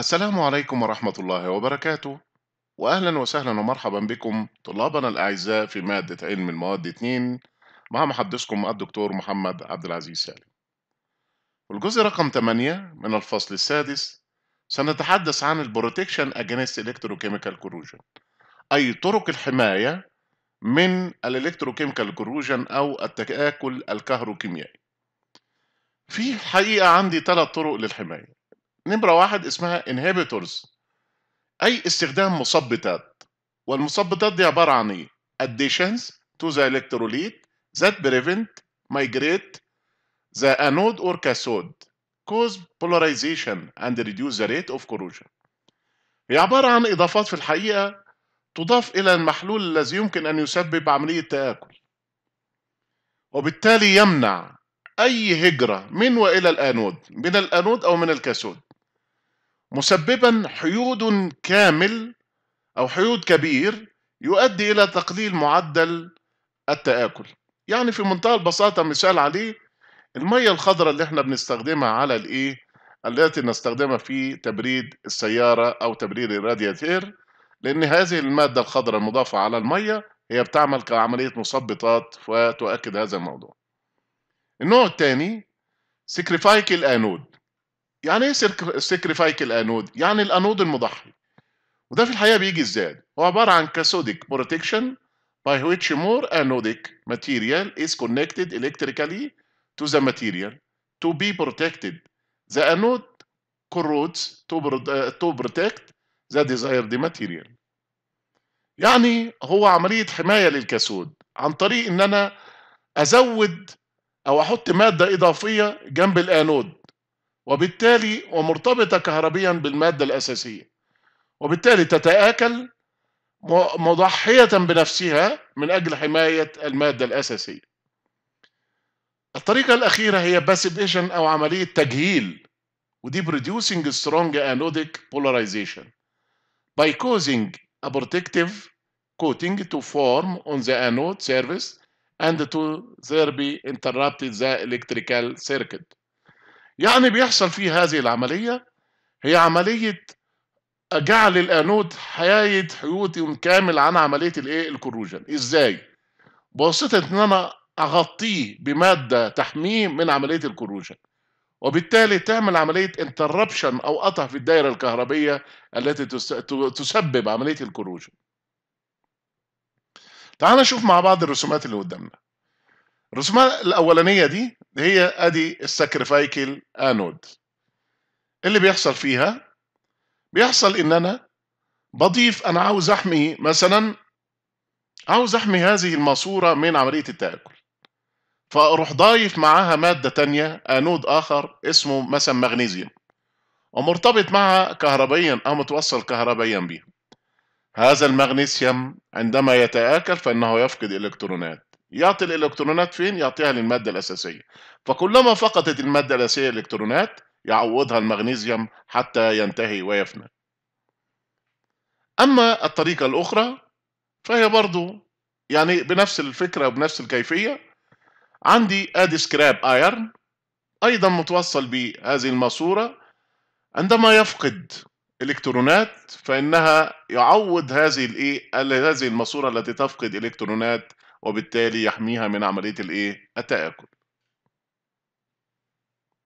السلام عليكم ورحمة الله وبركاته وأهلا وسهلا ومرحبا بكم طلابنا الأعزاء في مادة علم المواد 2 مع محدثكم الدكتور محمد عبد العزيز سالم الجزء رقم 8 من الفصل السادس سنتحدث عن البروتكشن اجينست إلكتروكيميكال كوروجن أي طرق الحماية من الالكتروكيميكال كوروجن أو التآكل الكهروكيميائي في الحقيقة عندي ثلاث طرق للحماية نمرة واحد اسمها inhibitors أي استخدام مثبطات والمثبطات دي عبارة عن إيه؟ additions to the electrolyte that prevent migrate the anode or cathode cause polarization and reduce the rate of corrosion هي عبارة عن إضافات في الحقيقة تضاف إلى المحلول الذي يمكن أن يسبب عملية تآكل وبالتالي يمنع أي هجرة من وإلى الأنود من الأنود أو من الكاثود مسببا حيود كامل أو حيود كبير يؤدي إلى تقليل معدل التآكل يعني في منتهى البساطة مثال عليه المية الخضراء اللي احنا بنستخدمها على الايه التي نستخدمها في تبريد السيارة أو تبريد الرادياتير لأن هذه المادة الخضراء المضافة على المية هي بتعمل كعملية مثبطات وتؤكد هذا الموضوع النوع الثاني سكريفايك الانود يعني ايه سكريفايكل انود؟ يعني الانود المضحي. وده في الحقيقه بيجي ازاي؟ هو عباره عن كاثوديك بروتكشن by which more anodic material is connected electrically to the material to be protected. The anode corrodes to, uh, to protect the desired material. يعني هو عملية حماية للكاسود عن طريق إن أنا أزود أو أحط مادة إضافية جنب الأنود وبالتالي ومرتبطة كهربيا بالمادة الأساسية وبالتالي تتآكل مضحية بنفسها من أجل حماية المادة الأساسية الطريقة الأخيرة هي باسيفيشن أو عملية تجهيل ودي producing strong anodic polarization by causing a protective coating to form on the anode surface and to thereby interrupt the electrical circuit يعني بيحصل فيه هذه العملية هي عملية جعل الانود حياية حيوتي كامل عن عمليه الايه الكروجن ازاي بواسطه ان انا اغطيه بماده تحميه من عمليه الكروجن وبالتالي تعمل عمليه انتربشن او قطع في الدائره الكهربيه التي تسبب عمليه الكروجن تعال نشوف مع بعض الرسومات اللي قدامنا الرسومات الاولانيه دي هي ادي الساكريفايكل انود اللي بيحصل فيها بيحصل ان انا بضيف انا عاوز احمي مثلا عاوز احمي هذه الماسوره من عمليه التاكل فاروح ضايف معاها ماده تانية انود اخر اسمه مثلا مغنيزيوم ومرتبط معها كهربيا او متوصل كهربيا بها هذا المغنيسيوم عندما يتآكل فإنه يفقد إلكترونات يعطي الالكترونات فين يعطيها للماده الاساسيه فكلما فقدت الماده الاساسيه الالكترونات يعوضها المغنيسيوم حتى ينتهي ويفنى اما الطريقه الاخرى فهي برضو يعني بنفس الفكره وبنفس الكيفيه عندي ادي سكراب ايرن ايضا متوصل بهذه الماسوره عندما يفقد الكترونات فانها يعوض هذه الايه هذه الماسوره التي تفقد الكترونات وبالتالي يحميها من عمليه الايه التاكل